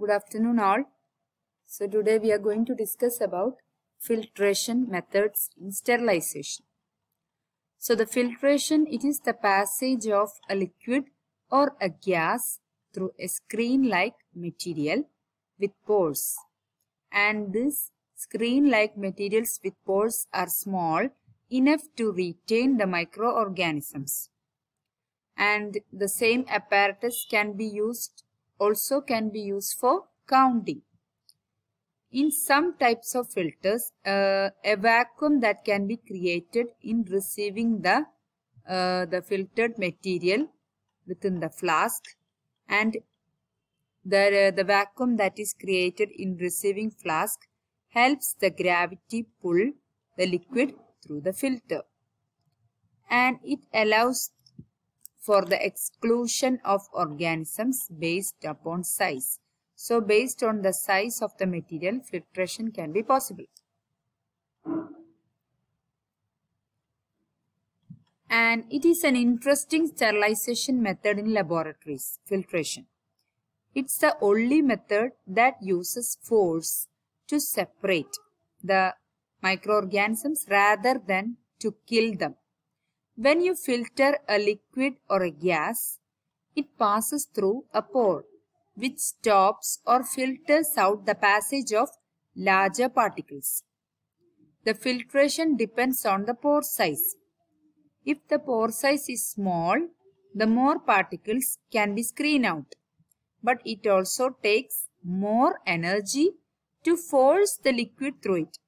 Good afternoon all. So today we are going to discuss about filtration methods in sterilization. So the filtration, it is the passage of a liquid or a gas through a screen-like material with pores. And this screen-like materials with pores are small enough to retain the microorganisms. And the same apparatus can be used also can be used for counting. In some types of filters, uh, a vacuum that can be created in receiving the, uh, the filtered material within the flask and the, uh, the vacuum that is created in receiving flask helps the gravity pull the liquid through the filter and it allows for the exclusion of organisms based upon size. So based on the size of the material, filtration can be possible. And it is an interesting sterilization method in laboratories, filtration. It's the only method that uses force to separate the microorganisms rather than to kill them. When you filter a liquid or a gas, it passes through a pore which stops or filters out the passage of larger particles. The filtration depends on the pore size. If the pore size is small, the more particles can be screened out. But it also takes more energy to force the liquid through it.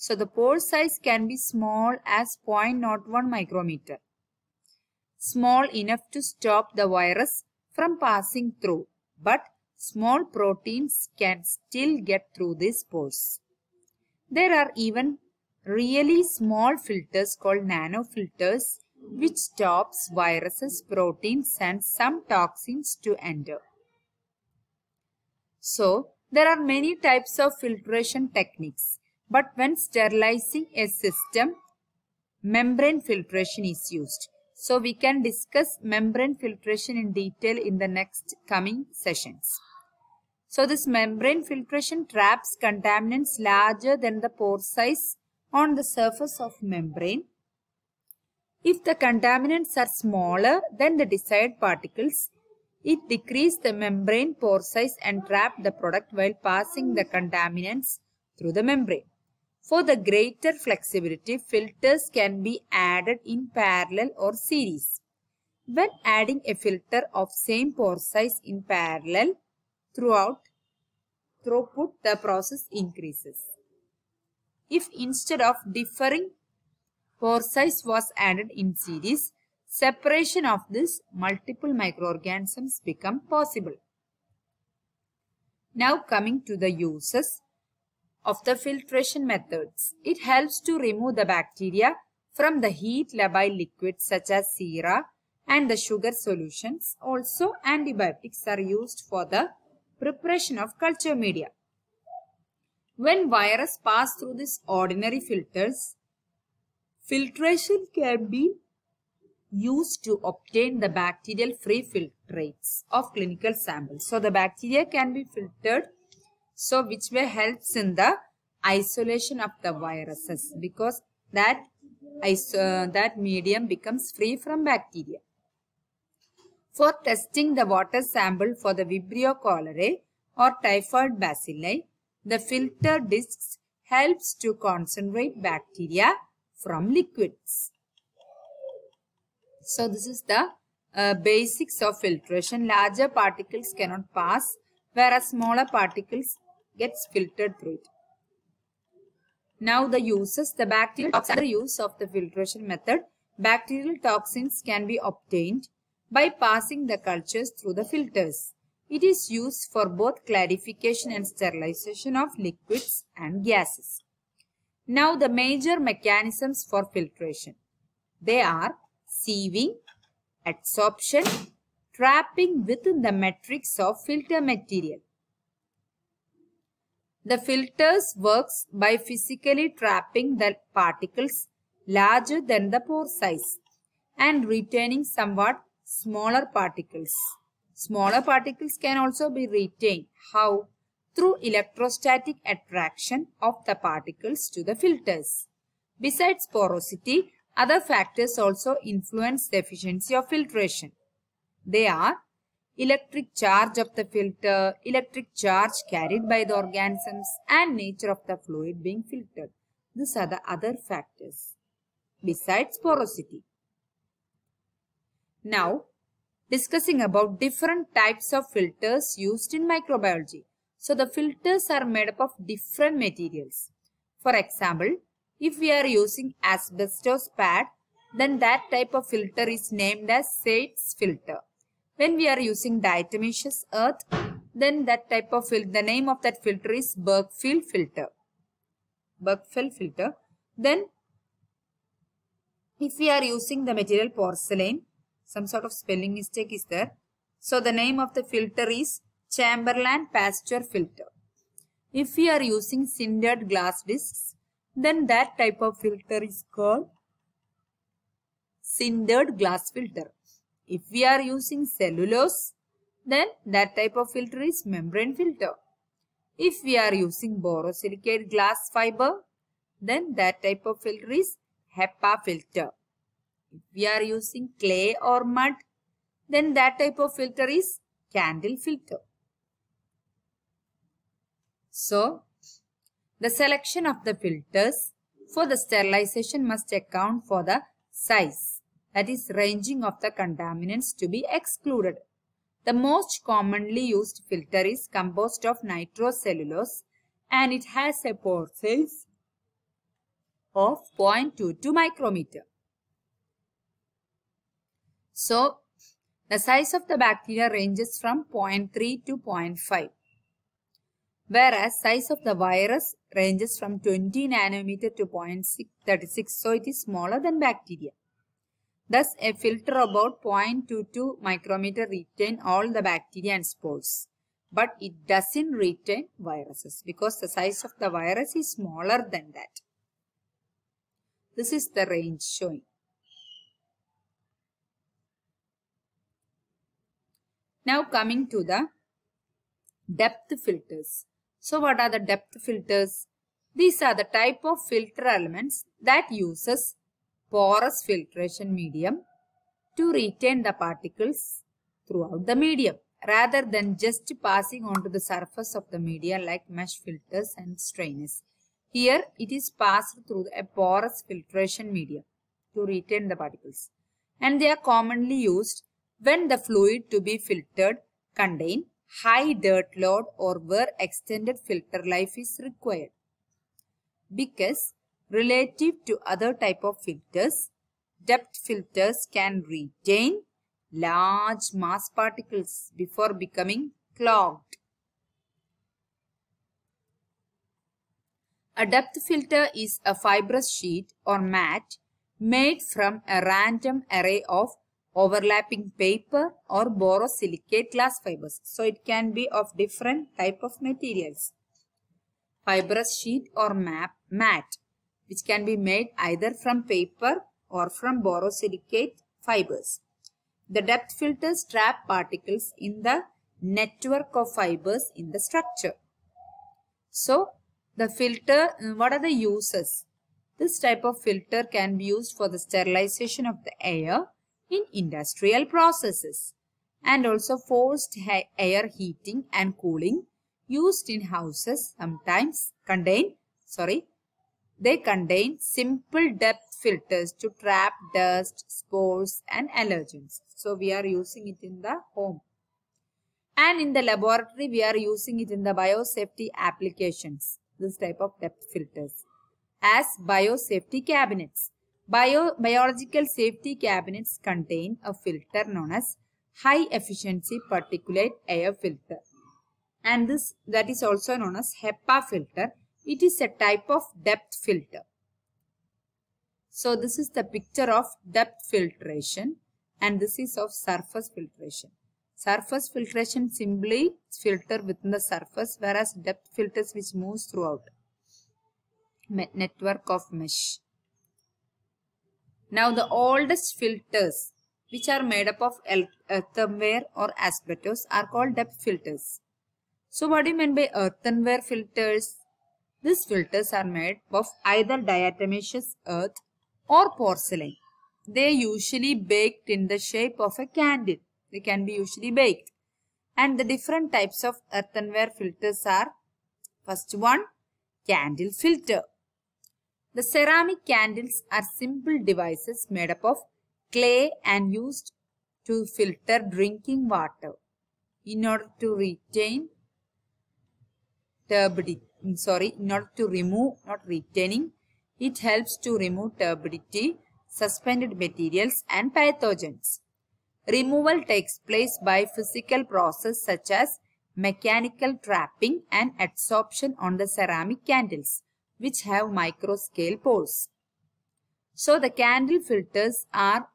So the pore size can be small as 0.01 micrometer. Small enough to stop the virus from passing through, but small proteins can still get through these pores. There are even really small filters called nanofilters which stops viruses, proteins and some toxins to enter. So, there are many types of filtration techniques. But when sterilizing a system, membrane filtration is used. So we can discuss membrane filtration in detail in the next coming sessions. So this membrane filtration traps contaminants larger than the pore size on the surface of membrane. If the contaminants are smaller than the desired particles, it decreases the membrane pore size and trap the product while passing the contaminants through the membrane. For the greater flexibility, filters can be added in parallel or series. When adding a filter of same pore size in parallel throughout throughput, the process increases. If instead of differing pore size was added in series, separation of this multiple microorganisms become possible. Now coming to the uses of the filtration methods. It helps to remove the bacteria from the heat labile liquids such as sera and the sugar solutions. Also, antibiotics are used for the preparation of culture media. When virus pass through these ordinary filters, filtration can be used to obtain the bacterial free filtrates of clinical samples. So, the bacteria can be filtered so which way helps in the isolation of the viruses because that uh, that medium becomes free from bacteria. For testing the water sample for the Vibrio cholerae or typhoid bacilli, the filter discs helps to concentrate bacteria from liquids. So this is the uh, basics of filtration. Larger particles cannot pass whereas smaller particles gets filtered through it. Now the uses, the bacterial toxins are the use of the filtration method. Bacterial toxins can be obtained by passing the cultures through the filters. It is used for both clarification and sterilization of liquids and gases. Now the major mechanisms for filtration. They are sieving, adsorption, trapping within the matrix of filter material. The filters works by physically trapping the particles larger than the pore size and retaining somewhat smaller particles. Smaller particles can also be retained. How? Through electrostatic attraction of the particles to the filters. Besides porosity, other factors also influence the efficiency of filtration. They are electric charge of the filter, electric charge carried by the organisms and nature of the fluid being filtered. These are the other factors besides porosity. Now, discussing about different types of filters used in microbiology. So, the filters are made up of different materials. For example, if we are using asbestos pad, then that type of filter is named as Sate's filter. When we are using diatomaceous earth, then that type of filter, the name of that filter is Bergfield filter. Bergfield filter. Then, if we are using the material porcelain, some sort of spelling mistake is there. So, the name of the filter is Chamberlain pasture filter. If we are using cindered glass discs, then that type of filter is called cindered glass filter. If we are using cellulose, then that type of filter is membrane filter. If we are using borosilicate glass fiber, then that type of filter is HEPA filter. If we are using clay or mud, then that type of filter is candle filter. So, the selection of the filters for the sterilization must account for the size, that is ranging of the contaminants to be excluded. The most commonly used filter is composed of nitrocellulose and it has a pore size of 0.22 micrometer. So, the size of the bacteria ranges from 0.3 to 0.5 whereas size of the virus ranges from 20 nanometer to 0.36 so it is smaller than bacteria. Thus, a filter about 0.22 micrometer retain all the bacteria and spores. But it doesn't retain viruses because the size of the virus is smaller than that. This is the range showing. Now coming to the depth filters. So what are the depth filters? These are the type of filter elements that uses porous filtration medium to retain the particles throughout the medium rather than just passing onto the surface of the media like mesh filters and strainers. Here it is passed through a porous filtration medium to retain the particles and they are commonly used when the fluid to be filtered contain high dirt load or where extended filter life is required. Because relative to other type of filters. Depth filters can retain large mass particles before becoming clogged. A depth filter is a fibrous sheet or mat made from a random array of overlapping paper or borosilicate glass fibers. So it can be of different type of materials. Fibrous sheet or map, mat which can be made either from paper or from borosilicate fibers. The depth filters trap particles in the network of fibers in the structure. So, the filter, what are the uses? This type of filter can be used for the sterilization of the air in industrial processes and also forced air heating and cooling used in houses sometimes contain, sorry, they contain simple depth filters to trap dust, spores and allergens. So we are using it in the home. And in the laboratory, we are using it in the biosafety applications, this type of depth filters, as biosafety cabinets. Bio, biological safety cabinets contain a filter known as high efficiency particulate air filter and this that is also known as HEPA filter it is a type of depth filter. So this is the picture of depth filtration and this is of surface filtration. Surface filtration simply filter within the surface whereas depth filters which moves throughout network of mesh. Now the oldest filters which are made up of earthenware or asbestos are called depth filters. So what do you mean by earthenware filters? These filters are made of either diatomaceous earth or porcelain. They are usually baked in the shape of a candle. They can be usually baked. And the different types of earthenware filters are first one candle filter. The ceramic candles are simple devices made up of clay and used to filter drinking water in order to retain turbidity Mm, sorry, not to remove, not retaining, it helps to remove turbidity, suspended materials and pathogens. Removal takes place by physical process such as mechanical trapping and adsorption on the ceramic candles which have micro-scale pores. So the candle filters are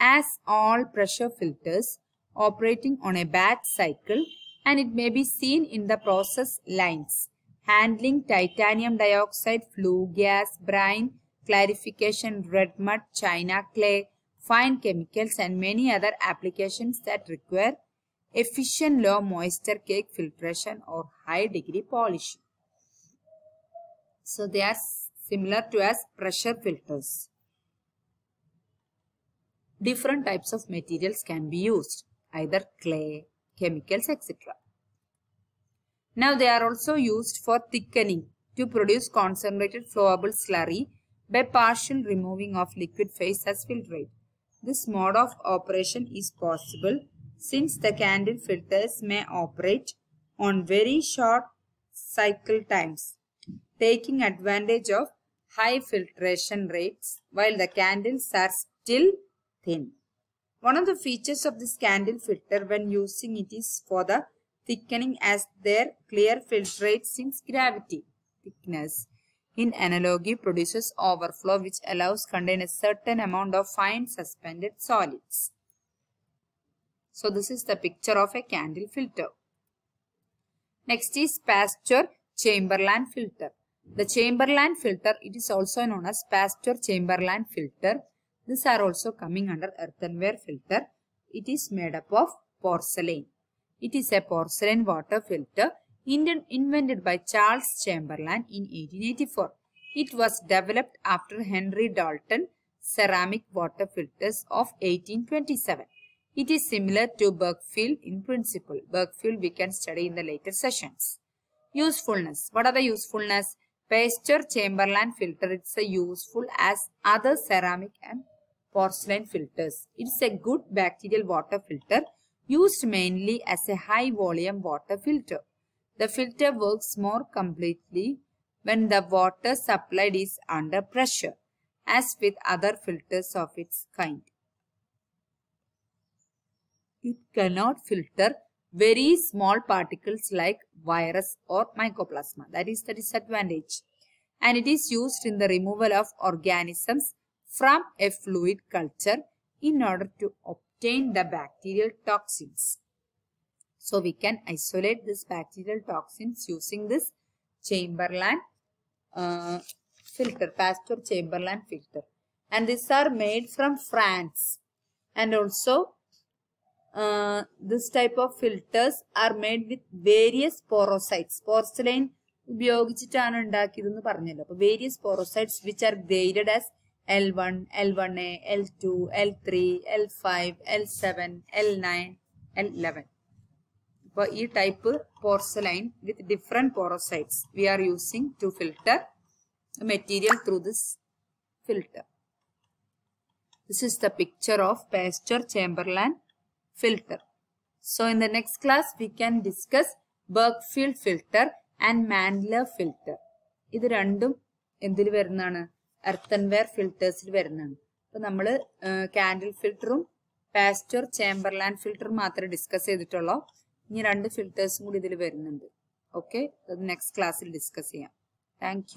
as all pressure filters operating on a batch cycle and it may be seen in the process lines handling titanium dioxide, flue gas, brine, clarification, red mud, china clay, fine chemicals and many other applications that require efficient low moisture cake filtration or high degree polishing. So they are similar to as pressure filters. Different types of materials can be used either clay, chemicals etc. Now they are also used for thickening to produce concentrated flowable slurry by partial removing of liquid phase as filtrate. This mode of operation is possible since the candle filters may operate on very short cycle times, taking advantage of high filtration rates while the candles are still thin. One of the features of this candle filter when using it is for the thickening as their clear filtrate since gravity thickness in analogy produces overflow which allows contain a certain amount of fine suspended solids. So this is the picture of a candle filter. Next is Pasteur Chamberlain filter. The Chamberlain filter, it is also known as Pasteur Chamberlain filter. These are also coming under earthenware filter. It is made up of porcelain. It is a porcelain water filter invented by Charles Chamberlain in 1884. It was developed after Henry Dalton ceramic water filters of 1827. It is similar to Bergfield in principle. Bergfield we can study in the later sessions. Usefulness. What are the usefulness? Pasteur Chamberlain filter is useful as other ceramic and porcelain filters. It is a good bacterial water filter used mainly as a high volume water filter. The filter works more completely when the water supplied is under pressure, as with other filters of its kind. It cannot filter very small particles like virus or mycoplasma. That is the disadvantage. And it is used in the removal of organisms from a fluid culture in order to obtain obtain the bacterial toxins. So we can isolate this bacterial toxins using this Chamberlain uh, filter, Pasteur Chamberlain filter. And these are made from France. And also uh, this type of filters are made with various porosites. Porcelain various porosites which are graded as L1, L1A, L2, L3, L5, L7, L9, L11. അപ്പോൾ ഈ type porcelain with different porosities we are using to filter material through this filter this is the picture of Pasteur Chamberland filter so in the next class we can discuss Berkefeld filter and Mandler filter ഇത് രണ്ടും എന്തിൽ വരുന്നതാണ് എർത്തൺവെയർ ഫിൽറ്റേഴ്സിൽ വരുന്നതാണ് അപ്പോൾ നമ്മൾ candle ഫിൽറ്ററും pastor ചേംബർലാൻഡ് ഫിൽറ്ററും മാത്രമേ discuss ചെയ്തിട്ടുള്ളൂ ഇനി രണ്ട് ഫിൽറ്റേഴ്സും കൂടി ഇതിൽ വരുന്നുണ്ട് ഓക്കെ അത് നെക്സ്റ്റ് ക്ലാസ്സിൽ ഡിസ്കസ് ചെയ്യാം താങ്ക്